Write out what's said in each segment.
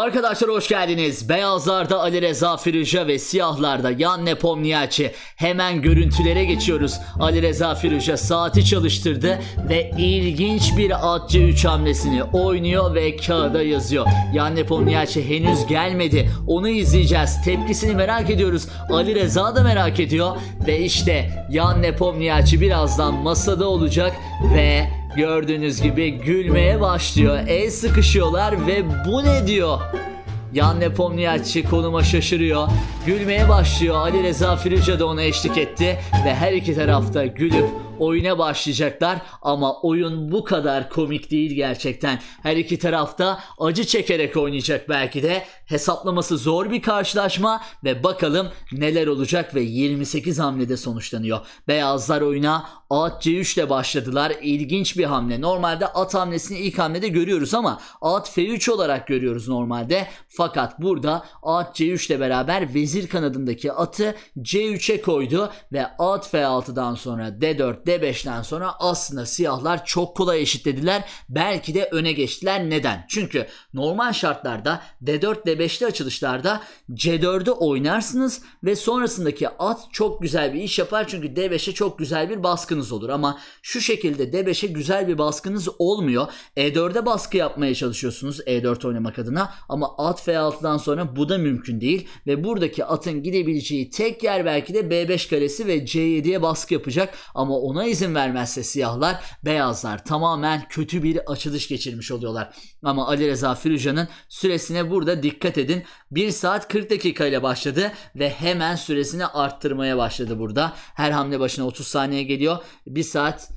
Arkadaşlar hoş geldiniz. Beyazlarda Ali Reza Firuja ve siyahlarda Yan Pomniaci. Hemen görüntülere geçiyoruz. Ali Reza Firuja saati çalıştırdı ve ilginç bir atçı 3 hamlesini oynuyor ve kağıda yazıyor. Yan Pomniaci henüz gelmedi. Onu izleyeceğiz. Tepkisini merak ediyoruz. Ali Reza da merak ediyor. Ve işte Yan Pomniaci birazdan masada olacak ve Gördüğünüz gibi gülmeye başlıyor. El sıkışıyorlar ve bu ne diyor? Yan Nepomniachtchi konuma şaşırıyor. Gülmeye başlıyor. Ali Reza Firuca da ona eşlik etti. Ve her iki tarafta gülüp oyuna başlayacaklar. Ama oyun bu kadar komik değil gerçekten. Her iki tarafta acı çekerek oynayacak belki de. Hesaplaması zor bir karşılaşma ve bakalım neler olacak ve 28 hamlede sonuçlanıyor. Beyazlar oyuna At C3 ile başladılar. İlginç bir hamle. Normalde at hamlesini ilk hamlede görüyoruz ama at F3 olarak görüyoruz normalde. Fakat burada at C3 ile beraber vezir kanadındaki atı C3'e koydu ve at F6'dan sonra D4, D5'ten sonra aslında siyahlar çok kolay eşitlediler. Belki de öne geçtiler. Neden? Çünkü normal şartlarda D4, D5'li açılışlarda C4'ü oynarsınız ve sonrasındaki at çok güzel bir iş yapar. Çünkü D5'e çok güzel bir baskınız baskınız olur ama şu şekilde D5'e güzel bir baskınız olmuyor. E4'e baskı yapmaya çalışıyorsunuz E4 oynamak adına ama at F6'dan sonra bu da mümkün değil ve buradaki atın gidebileceği tek yer belki de B5 kalesi ve C7'ye baskı yapacak ama ona izin vermezse siyahlar beyazlar tamamen kötü bir açılış geçirmiş oluyorlar. Ama Ali Reza Firuzcan'ın süresine burada dikkat edin. 1 saat 40 dakika ile başladı ve hemen süresini arttırmaya başladı burada. Her hamle başına 30 saniye geliyor. 1 saat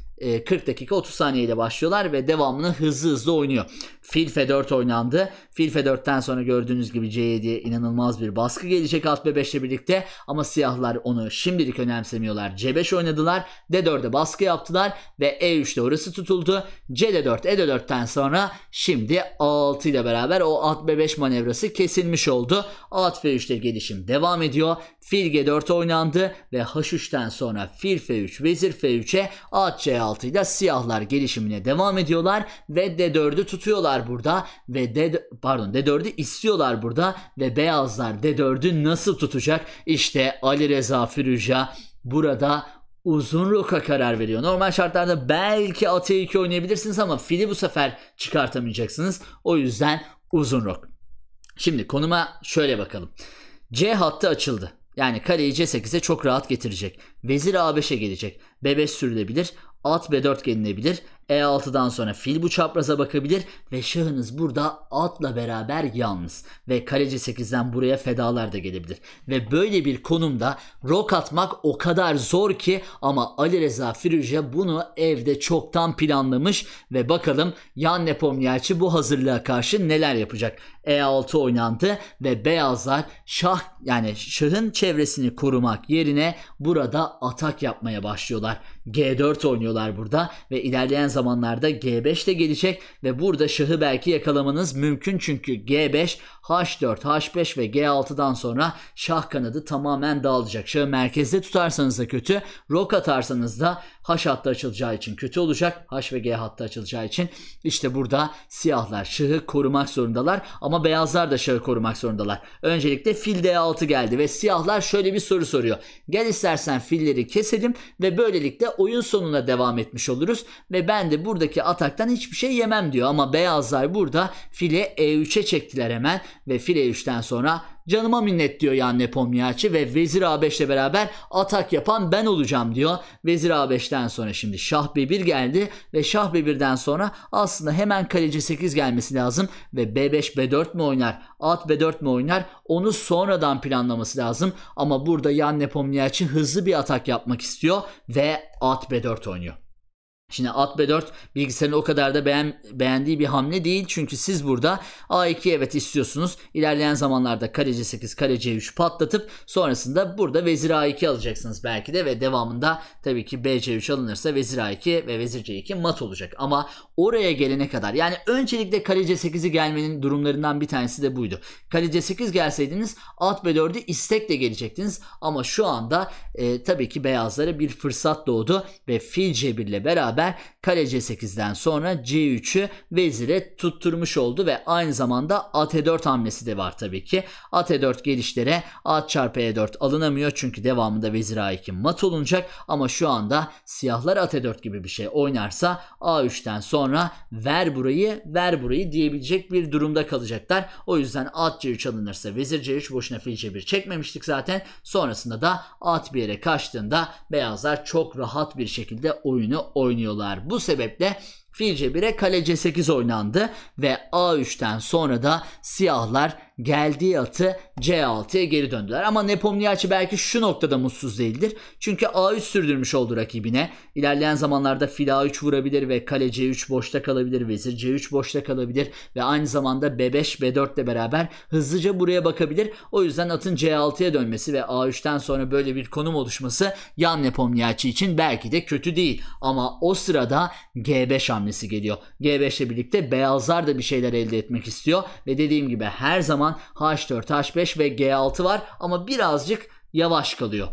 40 dakika 30 saniyeyle başlıyorlar ve devamını hızlı hızlı oynuyor. FIFA 4 oynandı. FIFA 4'ten sonra gördüğünüz gibi C7'ye inanılmaz bir baskı gelecek alt B5'le birlikte ama siyahlar onu şimdilik önemsemiyorlar. C5 oynadılar, D4'e baskı yaptılar ve E3'te orası tutuldu. CD4, E4'ten sonra şimdi A6 ile beraber o alt B5 manevrası kesilmiş oldu. Alt F3'te gelişim devam ediyor. Fil G4 oynandı ve H3'ten sonra fil F3, vezir F3'e at C6 ile siyahlar gelişimine devam ediyorlar ve D4'ü tutuyorlar istiyorlar burada ve D pardon D4'ü istiyorlar burada ve beyazlar D4'ü nasıl tutacak? İşte Ali Reza Firuja burada uzun roka karar veriyor. Normal şartlarda belki at 2 oynayabilirsiniz ama fili bu sefer çıkartamayacaksınız. O yüzden uzun rok. Şimdi konuma şöyle bakalım. C hattı açıldı. Yani kaleyi C8'e çok rahat getirecek. Vezir A5'e gelecek. B5 sürülebilir. At B4 gelinebilir. E6'dan sonra fil bu çapraza bakabilir ve şahınız burada atla beraber yalnız ve kaleci 8'den buraya fedalar da gelebilir. Ve böyle bir konumda rok atmak o kadar zor ki ama Ali Reza Firuze bunu evde çoktan planlamış ve bakalım Yan Nepomniachtchi bu hazırlığa karşı neler yapacak. E6 oynandı ve beyazlar şah yani şahın çevresini korumak yerine burada atak yapmaya başlıyorlar. G4 oynuyorlar burada ve ilerleyen zamanlarda G5 de gelecek ve burada şahı belki yakalamanız mümkün çünkü G5, H4, H5 ve G6'dan sonra şah kanadı tamamen dağılacak. Şahı merkezde tutarsanız da kötü, rok atarsanız da H hattı açılacağı için kötü olacak. H ve G hattı açılacağı için işte burada siyahlar şahı korumak zorundalar ama beyazlar da şahı korumak zorundalar. Öncelikle fil D6 geldi ve siyahlar şöyle bir soru soruyor. Gel istersen filleri keselim ve böylelikle oyun sonuna devam etmiş oluruz ve ben ben de buradaki ataktan hiçbir şey yemem diyor. Ama beyazlar burada file E3'e çektiler hemen ve file e 3'ten sonra canıma minnet diyor yani Nepomniachtchi ve Vezir A5 ile beraber atak yapan ben olacağım diyor. Vezir A5'ten sonra şimdi Şah B1 geldi ve Şah B1'den sonra aslında hemen kaleci 8 gelmesi lazım ve B5 B4 mi oynar? At B4 mi oynar? Onu sonradan planlaması lazım ama burada Yan Nepomniachtchi hızlı bir atak yapmak istiyor ve at B4 oynuyor. Şimdi at B4 bilgisayarın o kadar da beğen, beğendiği bir hamle değil. Çünkü siz burada A2 evet istiyorsunuz. İlerleyen zamanlarda kale C8, kale C3 patlatıp sonrasında burada vezir A2 alacaksınız belki de ve devamında tabii ki BC3 alınırsa vezir A2 ve vezir C2 mat olacak. Ama oraya gelene kadar yani öncelikle kale C8'i gelmenin durumlarından bir tanesi de buydu. Kale C8 gelseydiniz at B4'ü istekle gelecektiniz. Ama şu anda e, tabii ki beyazlara bir fırsat doğdu ve fil C1 ile beraber beraber kale C8'den sonra C3'ü vezire tutturmuş oldu ve aynı zamanda at E4 hamlesi de var tabii ki. At E4 gelişlere at çarpı E4 alınamıyor çünkü devamında vezir A2 mat olunacak ama şu anda siyahlar at E4 gibi bir şey oynarsa A3'ten sonra ver burayı ver burayı diyebilecek bir durumda kalacaklar. O yüzden at C3 alınırsa vezir C3 boşuna fil C1 çekmemiştik zaten. Sonrasında da at bir yere kaçtığında beyazlar çok rahat bir şekilde oyunu oynuyor oynuyorlar. Bu sebeple fil c1'e kale c8 oynandı ve a3'ten sonra da siyahlar geldiği atı C6'ya geri döndüler. Ama Nepomniachtchi belki şu noktada mutsuz değildir. Çünkü A3 sürdürmüş oldu rakibine. İlerleyen zamanlarda fil A3 vurabilir ve kale C3 boşta kalabilir. Vezir C3 boşta kalabilir ve aynı zamanda B5 B4 ile beraber hızlıca buraya bakabilir. O yüzden atın C6'ya dönmesi ve A3'ten sonra böyle bir konum oluşması Yan Nepomniachtchi için belki de kötü değil. Ama o sırada G5 hamlesi geliyor. G5 ile birlikte beyazlar da bir şeyler elde etmek istiyor ve dediğim gibi her zaman zaman H4, H5 ve G6 var ama birazcık yavaş kalıyor.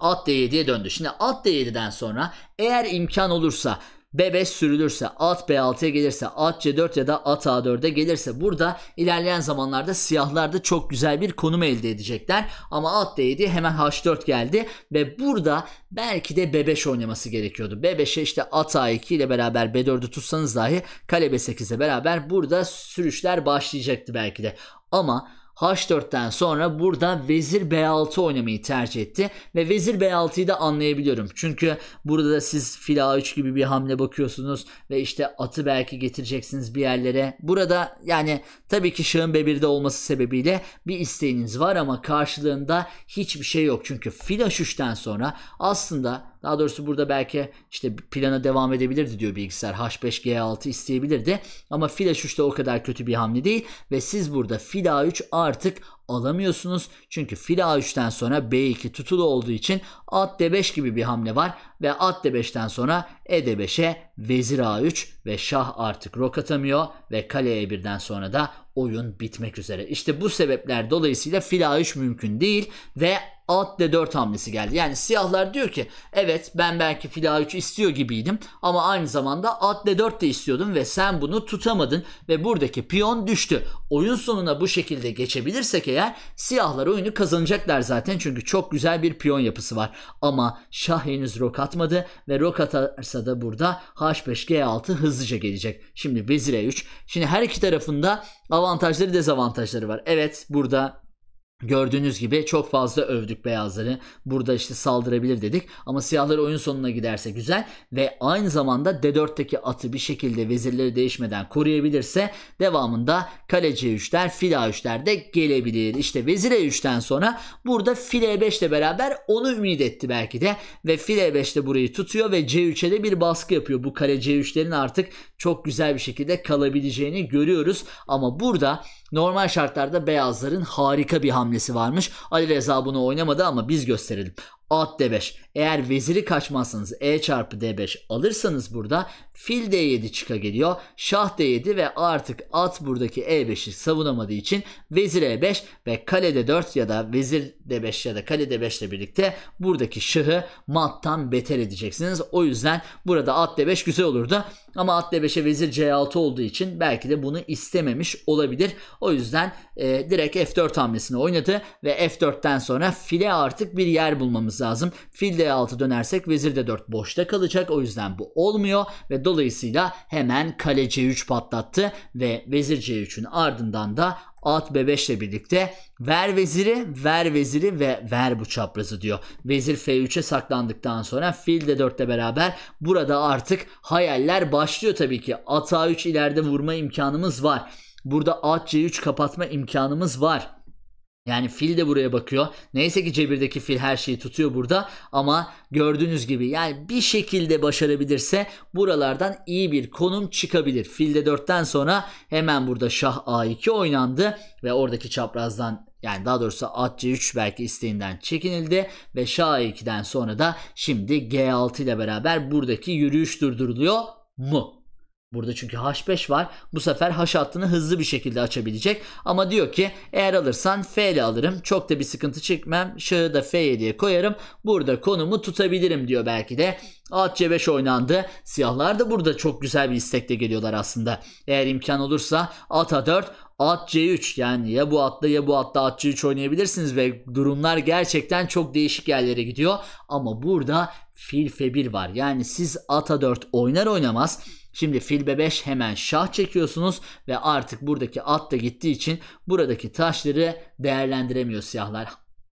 At D7'ye döndü. Şimdi at D7'den sonra eğer imkan olursa B5 sürülürse, at B6'ya gelirse, at C4 ya da at A4'e gelirse burada ilerleyen zamanlarda siyahlar da çok güzel bir konum elde edecekler. Ama at D7 hemen H4 geldi ve burada belki de B5 oynaması gerekiyordu. B5'e işte at A2 ile beraber B4'ü tutsanız dahi kale B8'e beraber burada sürüşler başlayacaktı belki de. Ama H4'ten sonra burada vezir B6 oynamayı tercih etti ve vezir B6'yı da anlayabiliyorum. Çünkü burada da siz fil A3 gibi bir hamle bakıyorsunuz ve işte atı belki getireceksiniz bir yerlere. Burada yani tabii ki şahın B1'de olması sebebiyle bir isteğiniz var ama karşılığında hiçbir şey yok. Çünkü fil H3'ten sonra aslında daha doğrusu burada belki işte plana devam edebilirdi diyor bilgisayar. H5G6 isteyebilirdi. Ama fila H3 de o kadar kötü bir hamle değil. Ve siz burada fila A3 artık alamıyorsunuz. Çünkü fila A3'ten sonra B2 tutulu olduğu için at D5 gibi bir hamle var. Ve at D5'ten sonra E D5'e vezir A3 ve şah artık rok atamıyor. Ve kale E1'den sonra da oyun bitmek üzere. İşte bu sebepler dolayısıyla fila A3 mümkün değil. Ve At D4 hamlesi geldi. Yani siyahlar diyor ki evet ben belki fil A3 istiyor gibiydim ama aynı zamanda at D4 de istiyordum ve sen bunu tutamadın ve buradaki piyon düştü. Oyun sonuna bu şekilde geçebilirsek eğer siyahlar oyunu kazanacaklar zaten çünkü çok güzel bir piyon yapısı var. Ama şah henüz rok atmadı ve rok atarsa da burada H5 G6 hızlıca gelecek. Şimdi vezir E3. Şimdi her iki tarafında avantajları dezavantajları var. Evet burada Gördüğünüz gibi çok fazla övdük beyazları. Burada işte saldırabilir dedik. Ama siyahları oyun sonuna giderse güzel. Ve aynı zamanda D4'teki atı bir şekilde vezirleri değişmeden koruyabilirse devamında kale C3'ler, fil A3'ler de gelebilir. İşte vezir E3'ten sonra burada fil E5 ile beraber onu ümit etti belki de. Ve fil E5 de burayı tutuyor ve C3'e de bir baskı yapıyor. Bu kale C3'lerin artık çok güzel bir şekilde kalabileceğini görüyoruz. Ama burada normal şartlarda beyazların harika bir hamle hamlesi varmış. Ali Reza bunu oynamadı ama biz gösterelim. At D5. Eğer veziri kaçmazsanız E çarpı D5 alırsanız burada fil D7 çıka geliyor. Şah D7 ve artık at buradaki E5'i savunamadığı için vezir E5 ve kale D4 ya da vezir D5 ya da kale D5 ile birlikte buradaki şahı mattan beter edeceksiniz. O yüzden burada at D5 güzel olurdu. Ama at D5'e vezir C6 olduğu için belki de bunu istememiş olabilir. O yüzden e, direkt F4 hamlesini oynadı ve F4'ten sonra file artık bir yer bulmamız yapmamız lazım. Fil D6 dönersek vezir de 4 boşta kalacak. O yüzden bu olmuyor ve dolayısıyla hemen kale C3 patlattı ve vezir C3'ün ardından da at B5 ile birlikte ver veziri, ver veziri ve ver bu çaprazı diyor. Vezir F3'e saklandıktan sonra fil D4 beraber burada artık hayaller başlıyor tabii ki. At A3 ileride vurma imkanımız var. Burada at C3 kapatma imkanımız var. Yani fil de buraya bakıyor. Neyse ki cebirdeki fil her şeyi tutuyor burada ama gördüğünüz gibi yani bir şekilde başarabilirse buralardan iyi bir konum çıkabilir. Filde 4'ten sonra hemen burada şah a2 oynandı ve oradaki çaprazdan yani daha doğrusu at c3 belki isteğinden çekinildi ve şah a2'den sonra da şimdi g6 ile beraber buradaki yürüyüş durduruluyor mu? Burada çünkü H5 var. Bu sefer H hattını hızlı bir şekilde açabilecek. Ama diyor ki eğer alırsan F ile alırım. Çok da bir sıkıntı çekmem. Şahı da F diye koyarım. Burada konumu tutabilirim diyor belki de. At C5 oynandı. Siyahlar da burada çok güzel bir istekle geliyorlar aslında. Eğer imkan olursa at A4, at C3 yani ya bu atla ya bu atla at C3 oynayabilirsiniz ve durumlar gerçekten çok değişik yerlere gidiyor. Ama burada fil F1 var. Yani siz at A4 oynar oynamaz Şimdi fil B5 hemen şah çekiyorsunuz ve artık buradaki at da gittiği için buradaki taşları değerlendiremiyor siyahlar.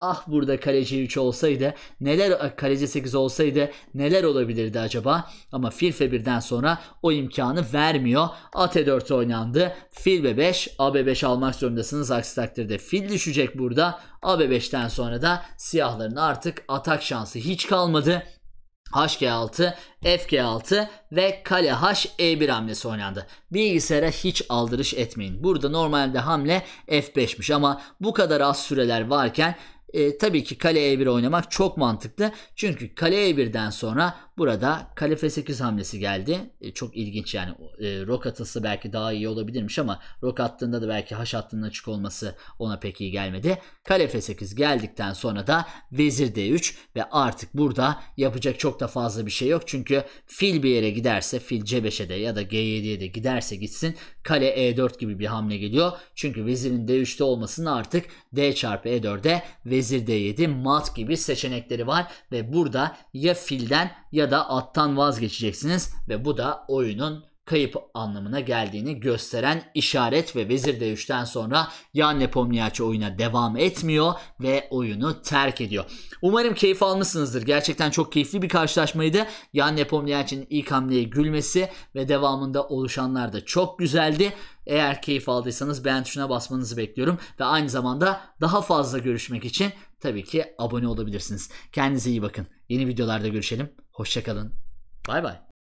Ah burada kaleci 3 olsaydı neler kaleci 8 olsaydı neler olabilirdi acaba? Ama fil f1'den sonra o imkanı vermiyor. At e4 oynandı. Fil b5 ab5 almak zorundasınız. Aksi takdirde fil düşecek burada. ab5'ten sonra da siyahların artık atak şansı hiç kalmadı. HG6, FG6 ve kale H E1 hamlesi oynandı. Bilgisayara hiç aldırış etmeyin. Burada normalde hamle F5'miş ama bu kadar az süreler varken e, tabii ki kale E1 oynamak çok mantıklı. Çünkü kale E1'den sonra Burada Kalife f8 hamlesi geldi. E, çok ilginç yani. E, rok atası belki daha iyi olabilirmiş ama rok attığında da belki haş hattının açık olması ona pek iyi gelmedi. Kalife f8 geldikten sonra da vezir d3 ve artık burada yapacak çok da fazla bir şey yok. Çünkü fil bir yere giderse fil c5'e de ya da g7'ye de giderse gitsin kale e4 gibi bir hamle geliyor. Çünkü vezirin d3'te olmasının artık d çarpı e4'e vezir d7 mat gibi seçenekleri var ve burada ya filden ya ya da attan vazgeçeceksiniz ve bu da oyunun kayıp anlamına geldiğini gösteren işaret ve vezir d3'ten sonra Jan Nepomniachtchi oyuna devam etmiyor ve oyunu terk ediyor. Umarım keyif almışsınızdır. Gerçekten çok keyifli bir karşılaşmaydı. Jan Nepomniachtchi'nin ilk hamleye gülmesi ve devamında oluşanlar da çok güzeldi. Eğer keyif aldıysanız beğen tuşuna basmanızı bekliyorum ve aynı zamanda daha fazla görüşmek için tabii ki abone olabilirsiniz. Kendinize iyi bakın. Yeni videolarda görüşelim. Hoşçakalın. Bay bay.